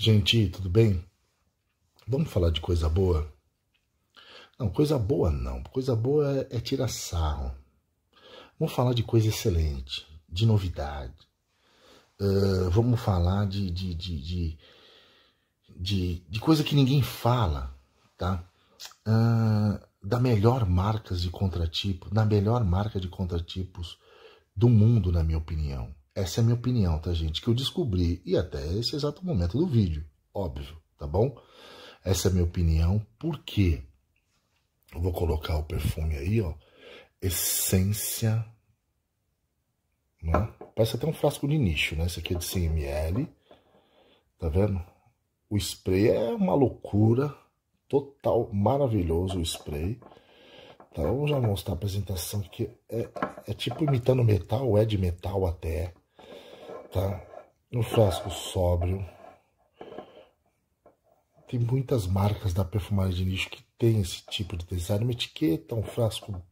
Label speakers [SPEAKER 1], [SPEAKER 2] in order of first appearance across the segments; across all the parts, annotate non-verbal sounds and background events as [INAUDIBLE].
[SPEAKER 1] Gente, tudo bem? Vamos falar de coisa boa? Não, coisa boa não. Coisa boa é, é tirar sarro. Vamos falar de coisa excelente, de novidade. Uh, vamos falar de de, de, de, de, de coisa que ninguém fala, tá? Uh, da melhor marca de contratipo, da melhor marca de contratipos do mundo, na minha opinião. Essa é a minha opinião, tá, gente? Que eu descobri e até esse exato momento do vídeo, óbvio, tá bom? Essa é a minha opinião, porque eu vou colocar o perfume aí, ó. Essência. Né? Parece até um frasco de nicho, né? Esse aqui é de 100ml. Tá vendo? O spray é uma loucura. Total, maravilhoso o spray. Tá, então, vamos já mostrar a apresentação que é, é tipo imitando metal, é de metal até tá? Um frasco sóbrio. Tem muitas marcas da perfumaria de nicho que tem esse tipo de design, uma etiqueta, um frasco,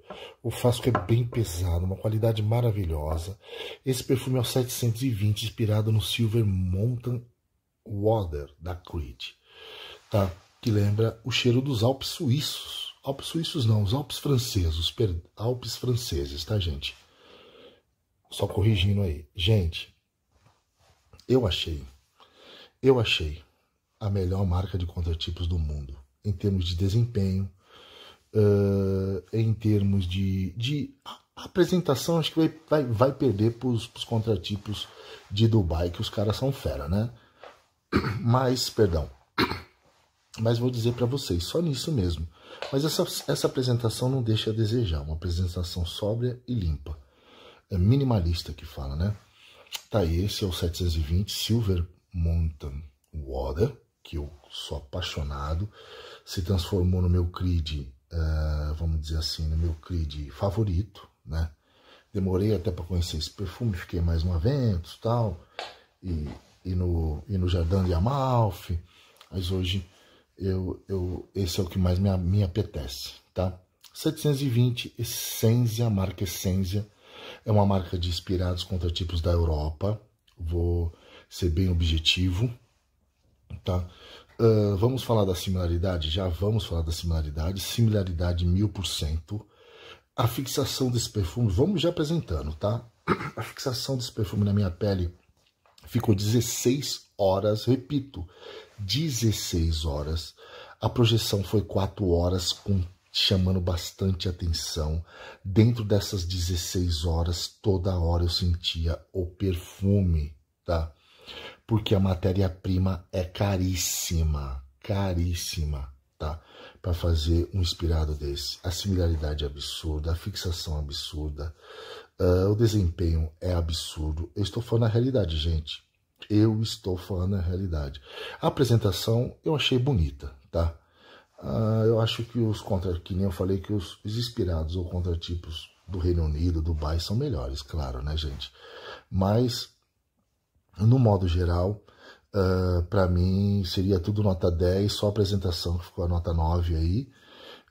[SPEAKER 1] o frasco é bem pesado, uma qualidade maravilhosa. Esse perfume é o 720, inspirado no Silver Mountain Water da Creed, tá? Que lembra o cheiro dos Alpes suíços. Alpes suíços não, os Alpes franceses, Alpes franceses, tá, gente? Só corrigindo aí. Gente, eu achei. Eu achei a melhor marca de contratipos do mundo em termos de desempenho, uh, em termos de, de apresentação. Acho que vai, vai, vai perder para os contratipos de Dubai, que os caras são fera, né? [CLEARS THROAT] Mas, perdão. [CLEARS THROAT] Mas vou dizer para vocês, só nisso mesmo. Mas essa, essa apresentação não deixa a desejar, uma apresentação sóbria e limpa. É minimalista que fala, né? Tá esse é o 720 Silver Mountain Water, que eu sou apaixonado. Se transformou no meu Creed, uh, é, vamos dizer assim, no meu Creed favorito, né? Demorei até para conhecer esse perfume, fiquei mais no Aventos tal, e, e, no, e no Jardim de Amalfi, mas hoje eu, eu, esse é o que mais me, me apetece, tá? 720 Essência, marca Essência, é uma marca de inspirados contratipos da Europa. Vou ser bem objetivo, tá? Uh, vamos falar da similaridade? Já vamos falar da similaridade. Similaridade mil por cento. A fixação desse perfume, vamos já apresentando, tá? A fixação desse perfume na minha pele ficou 16 horas, repito, 16 horas. A projeção foi 4 horas com chamando bastante atenção. Dentro dessas 16 horas, toda hora eu sentia o perfume, tá? Porque a matéria-prima é caríssima, caríssima, tá? Para fazer um inspirado desse. A similaridade é absurda, a fixação é absurda, uh, o desempenho é absurdo. Eu estou falando a realidade, gente. Eu estou falando a realidade. A apresentação eu achei bonita, tá? Ah, eu acho que os contra, que nem eu falei que os, os inspirados ou contratipos do Reino Unido, Dubai são melhores, claro, né, gente? Mas no modo geral, uh, ah, para mim seria tudo nota 10, só a apresentação que ficou a nota 9 aí.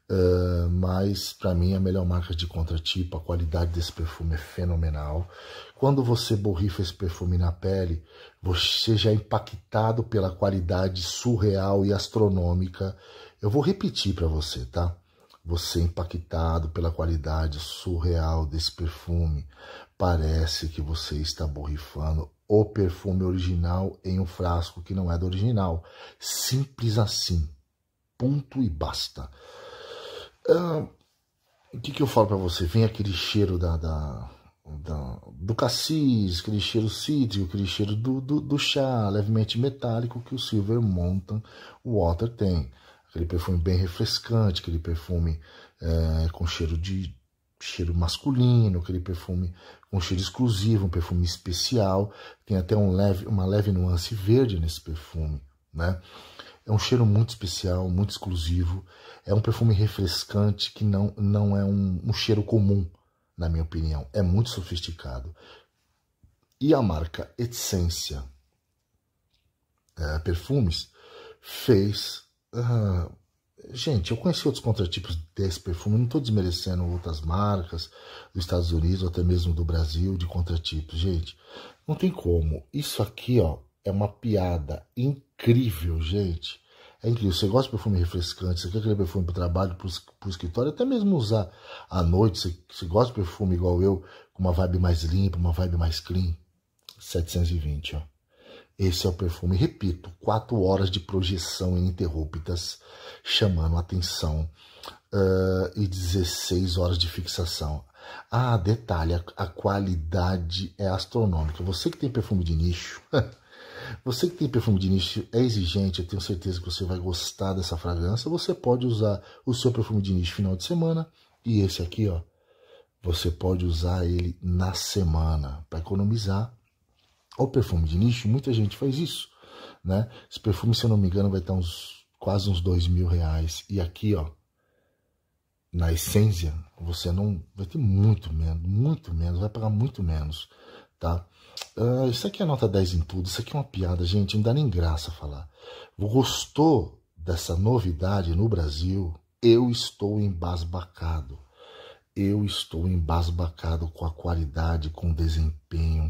[SPEAKER 1] Uh, mas para mim a melhor marca de contratipo, a qualidade desse perfume é fenomenal. Quando você borrifa esse perfume na pele, você já é impactado pela qualidade surreal e astronômica eu vou repetir para você, tá? Você impactado pela qualidade surreal desse perfume. Parece que você está borrifando o perfume original em um frasco que não é do original. Simples assim. Ponto e basta. Ah, o que, que eu falo para você? Vem aquele cheiro da, da, da, do cassis, aquele cheiro cítrico, aquele cheiro do, do, do chá levemente metálico que o Silver Mountain Water tem aquele perfume bem refrescante, aquele perfume é, com cheiro de cheiro masculino, aquele perfume com cheiro exclusivo, um perfume especial, tem até um leve, uma leve nuance verde nesse perfume, né? É um cheiro muito especial, muito exclusivo. É um perfume refrescante que não, não é um, um cheiro comum, na minha opinião. É muito sofisticado. E a marca Essência é, Perfumes fez ah, gente, eu conheci outros contratipos desse perfume, não estou desmerecendo outras marcas dos Estados Unidos ou até mesmo do Brasil de contratipos. Gente, não tem como. Isso aqui, ó, é uma piada incrível, gente. É incrível. Você gosta de perfume refrescante, você quer aquele perfume para o trabalho, para o escritório, até mesmo usar à noite. Você, você gosta de perfume igual eu, com uma vibe mais limpa, uma vibe mais clean? 720, ó. Esse é o perfume, repito, quatro horas de projeção ininterruptas, chamando a atenção, uh, e 16 horas de fixação. Ah, detalhe, a, a qualidade é astronômica. Você que tem perfume de nicho, [LAUGHS] você que tem perfume de nicho é exigente, eu tenho certeza que você vai gostar dessa fragrância. Você pode usar o seu perfume de nicho final de semana, e esse aqui, ó, você pode usar ele na semana para economizar o perfume de nicho, muita gente faz isso. Né? Esse perfume, se eu não me engano, vai estar uns quase uns dois mil reais. E aqui, ó, na essência, você não vai ter muito menos, muito menos, vai pagar muito menos, tá? Uh, isso aqui é nota 10 em tudo, isso aqui é uma piada, gente, não dá nem graça falar. Gostou dessa novidade no Brasil? Eu estou embasbacado. Eu estou embasbacado com a qualidade, com o desempenho,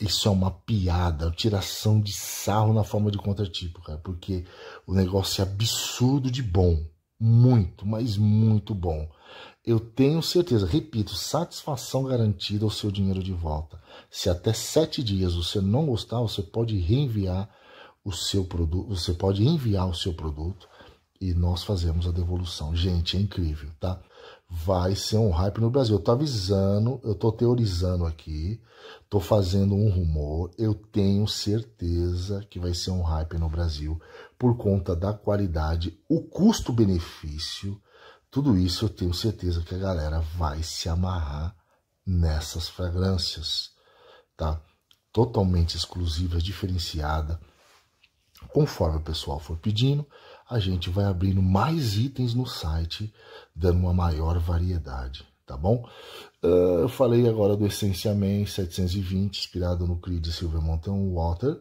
[SPEAKER 1] isso é uma piada, é tiração de sarro na forma de contratipo, cara, porque o negócio é absurdo de bom. Muito, mas muito bom. Eu tenho certeza, repito, satisfação garantida ao seu dinheiro de volta. Se até sete dias você não gostar, você pode reenviar o seu produto, você pode enviar o seu produto e nós fazemos a devolução. Gente, é incrível, tá? vai ser um hype no Brasil. Eu tô avisando, eu tô teorizando aqui, tô fazendo um rumor, eu tenho certeza que vai ser um hype no Brasil por conta da qualidade, o custo-benefício, tudo isso eu tenho certeza que a galera vai se amarrar nessas fragrâncias, tá? Totalmente exclusiva, diferenciada, conforme o pessoal for pedindo a gente vai abrindo mais itens no site, dando uma maior variedade, tá bom? Uh, eu falei agora do Essência Man 720, inspirado no Creed Silver Mountain Water,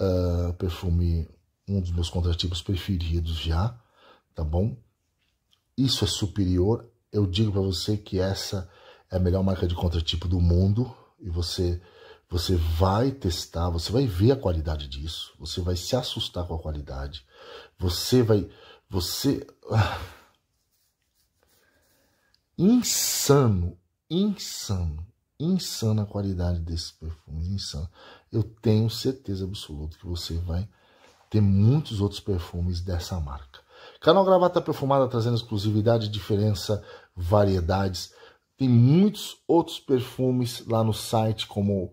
[SPEAKER 1] uh, perfume, um dos meus contratipos preferidos já, tá bom? Isso é superior, eu digo para você que essa é a melhor marca de contratipo do mundo, e você você vai testar, você vai ver a qualidade disso, você vai se assustar com a qualidade. Você vai você [SIGHS] insano, insano, insana a qualidade desse perfume, insano. Eu tenho certeza absoluta que você vai ter muitos outros perfumes dessa marca. Canal Gravata Perfumada trazendo exclusividade, diferença, variedades. Tem muitos outros perfumes lá no site, como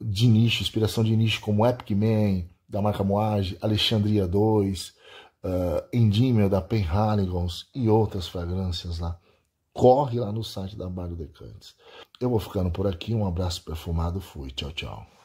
[SPEAKER 1] de nicho, inspiração de nicho como Epic Man, da marca Moage, Alexandria 2, uh, Endimel, da Penhaligons e outras fragrâncias lá. Corre lá no site da Mário Decantes. Eu vou ficando por aqui, um abraço perfumado, fui, tchau, tchau.